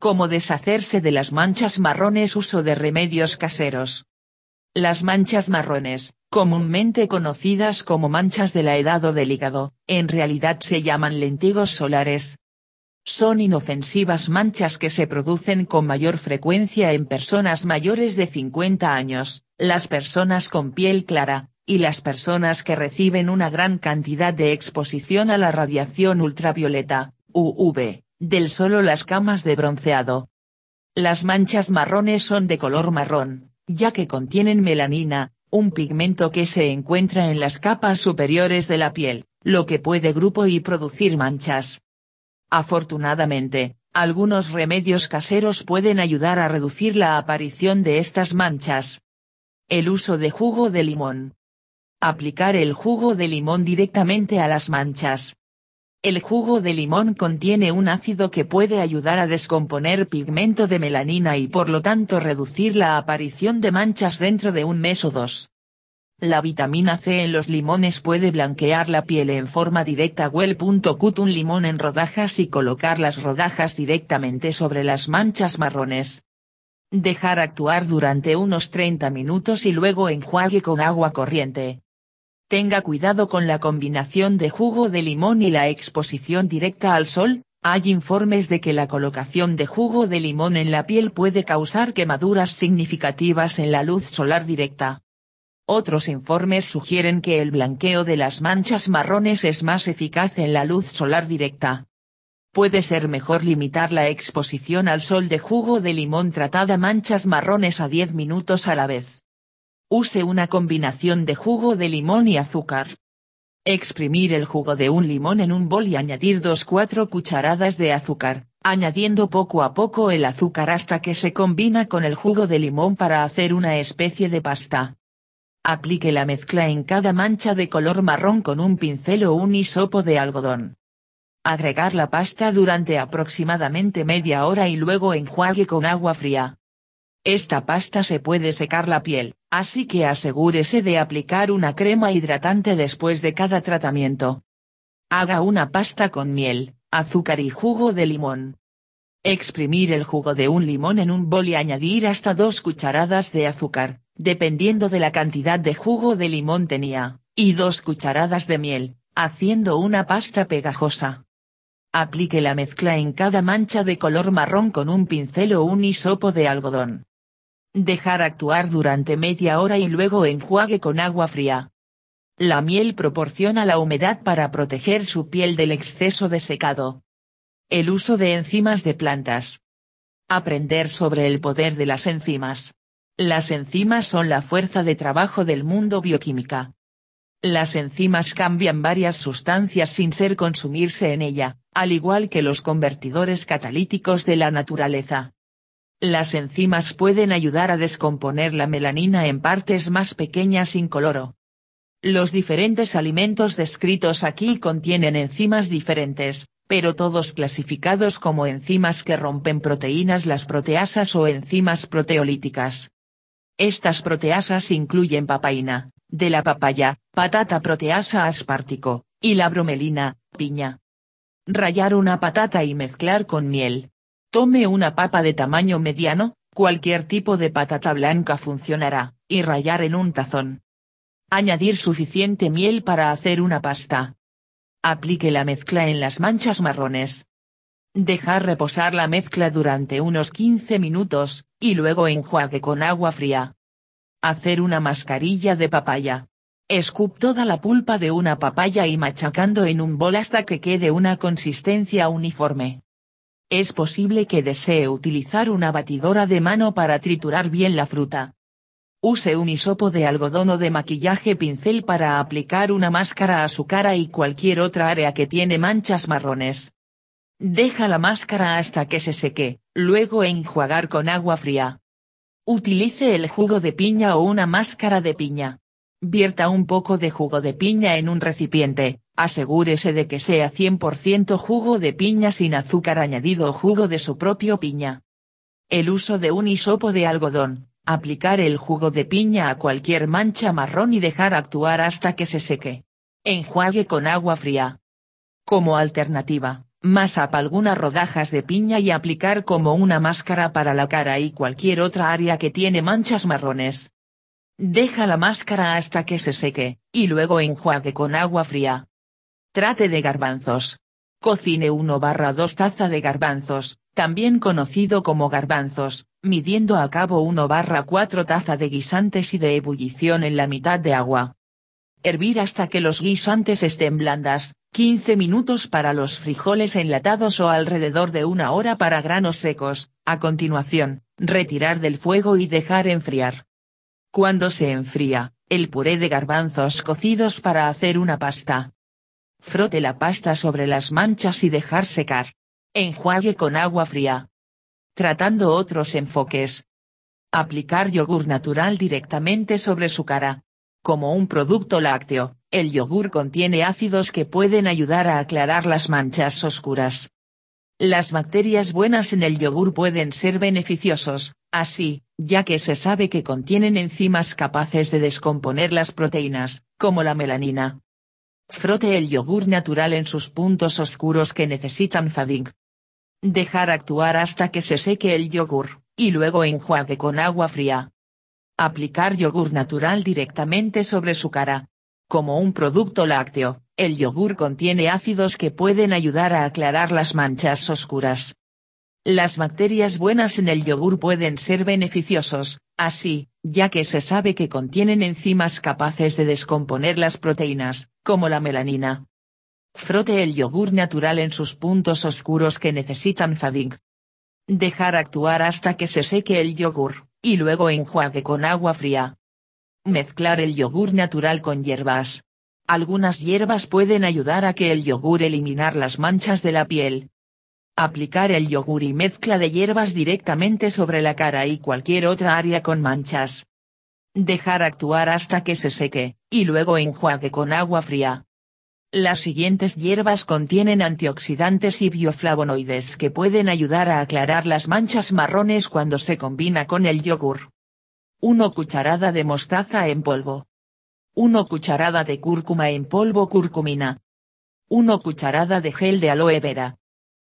Cómo deshacerse de las manchas marrones uso de remedios caseros. Las manchas marrones, comúnmente conocidas como manchas de la edad o del hígado, en realidad se llaman lentigos solares. Son inofensivas manchas que se producen con mayor frecuencia en personas mayores de 50 años, las personas con piel clara, y las personas que reciben una gran cantidad de exposición a la radiación ultravioleta, UV del solo las camas de bronceado. Las manchas marrones son de color marrón, ya que contienen melanina, un pigmento que se encuentra en las capas superiores de la piel, lo que puede grupo y producir manchas. Afortunadamente, algunos remedios caseros pueden ayudar a reducir la aparición de estas manchas. El uso de jugo de limón. Aplicar el jugo de limón directamente a las manchas. El jugo de limón contiene un ácido que puede ayudar a descomponer pigmento de melanina y por lo tanto reducir la aparición de manchas dentro de un mes o dos. La vitamina C en los limones puede blanquear la piel en forma directa. punto Cut un limón en rodajas y colocar las rodajas directamente sobre las manchas marrones. Dejar actuar durante unos 30 minutos y luego enjuague con agua corriente. Tenga cuidado con la combinación de jugo de limón y la exposición directa al sol, hay informes de que la colocación de jugo de limón en la piel puede causar quemaduras significativas en la luz solar directa. Otros informes sugieren que el blanqueo de las manchas marrones es más eficaz en la luz solar directa. Puede ser mejor limitar la exposición al sol de jugo de limón tratada manchas marrones a 10 minutos a la vez. Use una combinación de jugo de limón y azúcar. Exprimir el jugo de un limón en un bol y añadir 2-4 cucharadas de azúcar, añadiendo poco a poco el azúcar hasta que se combina con el jugo de limón para hacer una especie de pasta. Aplique la mezcla en cada mancha de color marrón con un pincel o un hisopo de algodón. Agregar la pasta durante aproximadamente media hora y luego enjuague con agua fría. Esta pasta se puede secar la piel, Así que asegúrese de aplicar una crema hidratante después de cada tratamiento. Haga una pasta con miel, azúcar y jugo de limón. Exprimir el jugo de un limón en un bol y añadir hasta dos cucharadas de azúcar, dependiendo de la cantidad de jugo de limón tenía, y dos cucharadas de miel, haciendo una pasta pegajosa. Aplique la mezcla en cada mancha de color marrón con un pincel o un hisopo de algodón. Dejar actuar durante media hora y luego enjuague con agua fría. La miel proporciona la humedad para proteger su piel del exceso de secado. El uso de enzimas de plantas. Aprender sobre el poder de las enzimas. Las enzimas son la fuerza de trabajo del mundo bioquímica. Las enzimas cambian varias sustancias sin ser consumirse en ella, al igual que los convertidores catalíticos de la naturaleza. Las enzimas pueden ayudar a descomponer la melanina en partes más pequeñas incoloro. Los diferentes alimentos descritos aquí contienen enzimas diferentes, pero todos clasificados como enzimas que rompen proteínas las proteasas o enzimas proteolíticas. Estas proteasas incluyen papaína, de la papaya, patata proteasa aspartico, y la bromelina, piña. Rayar una patata y mezclar con miel, Tome una papa de tamaño mediano, cualquier tipo de patata blanca funcionará, y rayar en un tazón. Añadir suficiente miel para hacer una pasta. Aplique la mezcla en las manchas marrones. Dejar reposar la mezcla durante unos 15 minutos, y luego enjuague con agua fría. Hacer una mascarilla de papaya. Escup toda la pulpa de una papaya y machacando en un bol hasta que quede una consistencia uniforme es posible que desee utilizar una batidora de mano para triturar bien la fruta. Use un hisopo de algodón o de maquillaje pincel para aplicar una máscara a su cara y cualquier otra área que tiene manchas marrones. Deja la máscara hasta que se seque, luego enjuagar con agua fría. Utilice el jugo de piña o una máscara de piña. Vierta un poco de jugo de piña en un recipiente, Asegúrese de que sea 100% jugo de piña sin azúcar añadido o jugo de su propio piña. El uso de un hisopo de algodón, aplicar el jugo de piña a cualquier mancha marrón y dejar actuar hasta que se seque. Enjuague con agua fría. Como alternativa, masapa algunas rodajas de piña y aplicar como una máscara para la cara y cualquier otra área que tiene manchas marrones. Deja la máscara hasta que se seque, y luego enjuague con agua fría. Trate de garbanzos. Cocine 1 barra 2 taza de garbanzos, también conocido como garbanzos, midiendo a cabo 1 barra 4 taza de guisantes y de ebullición en la mitad de agua. Hervir hasta que los guisantes estén blandas, 15 minutos para los frijoles enlatados o alrededor de una hora para granos secos, a continuación, retirar del fuego y dejar enfriar. Cuando se enfría, el puré de garbanzos cocidos para hacer una pasta. Frote la pasta sobre las manchas y dejar secar. Enjuague con agua fría. Tratando otros enfoques. Aplicar yogur natural directamente sobre su cara. Como un producto lácteo, el yogur contiene ácidos que pueden ayudar a aclarar las manchas oscuras. Las bacterias buenas en el yogur pueden ser beneficiosos, así, ya que se sabe que contienen enzimas capaces de descomponer las proteínas, como la melanina. Frote el yogur natural en sus puntos oscuros que necesitan fading. Dejar actuar hasta que se seque el yogur, y luego enjuague con agua fría. Aplicar yogur natural directamente sobre su cara. Como un producto lácteo, el yogur contiene ácidos que pueden ayudar a aclarar las manchas oscuras. Las bacterias buenas en el yogur pueden ser beneficiosos, así, ya que se sabe que contienen enzimas capaces de descomponer las proteínas, como la melanina. Frote el yogur natural en sus puntos oscuros que necesitan fading. Dejar actuar hasta que se seque el yogur, y luego enjuague con agua fría. Mezclar el yogur natural con hierbas. Algunas hierbas pueden ayudar a que el yogur eliminar las manchas de la piel, Aplicar el yogur y mezcla de hierbas directamente sobre la cara y cualquier otra área con manchas. Dejar actuar hasta que se seque, y luego enjuague con agua fría. Las siguientes hierbas contienen antioxidantes y bioflavonoides que pueden ayudar a aclarar las manchas marrones cuando se combina con el yogur. 1 cucharada de mostaza en polvo. 1 cucharada de cúrcuma en polvo curcumina. 1 cucharada de gel de aloe vera.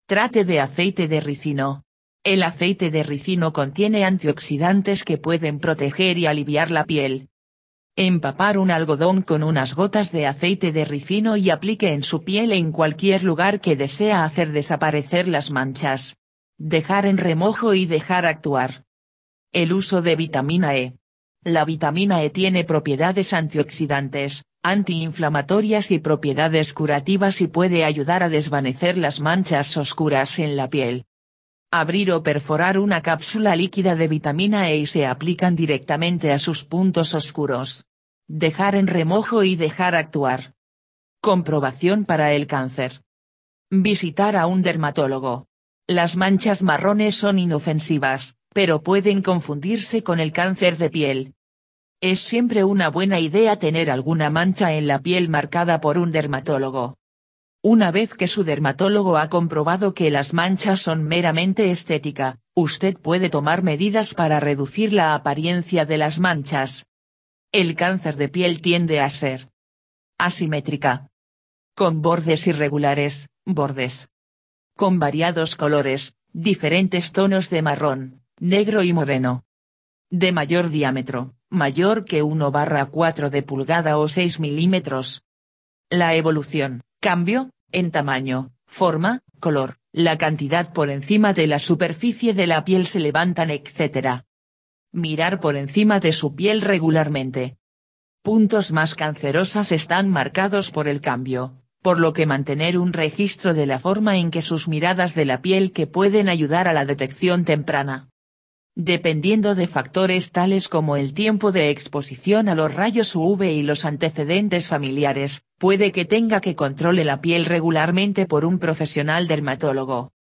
Trate de aceite de ricino. El aceite de ricino contiene antioxidantes que pueden proteger y aliviar la piel. Empapar un algodón con unas gotas de aceite de ricino y aplique en su piel en cualquier lugar que desea hacer desaparecer las manchas. Dejar en remojo y dejar actuar. El uso de vitamina E. La vitamina E tiene propiedades antioxidantes, antiinflamatorias y propiedades curativas y puede ayudar a desvanecer las manchas oscuras en la piel. Abrir o perforar una cápsula líquida de vitamina E y se aplican directamente a sus puntos oscuros. Dejar en remojo y dejar actuar. Comprobación para el cáncer. Visitar a un dermatólogo. Las manchas marrones son inofensivas, pero pueden confundirse con el cáncer de piel, es siempre una buena idea tener alguna mancha en la piel marcada por un dermatólogo. Una vez que su dermatólogo ha comprobado que las manchas son meramente estética, usted puede tomar medidas para reducir la apariencia de las manchas. El cáncer de piel tiende a ser asimétrica. Con bordes irregulares, bordes. Con variados colores, diferentes tonos de marrón, negro y moreno. De mayor diámetro, mayor que 1 barra 4 de pulgada o 6 milímetros. La evolución, cambio, en tamaño, forma, color, la cantidad por encima de la superficie de la piel se levantan, etc. Mirar por encima de su piel regularmente. Puntos más cancerosas están marcados por el cambio, por lo que mantener un registro de la forma en que sus miradas de la piel que pueden ayudar a la detección temprana dependiendo de factores tales como el tiempo de exposición a los rayos UV y los antecedentes familiares, puede que tenga que controle la piel regularmente por un profesional dermatólogo.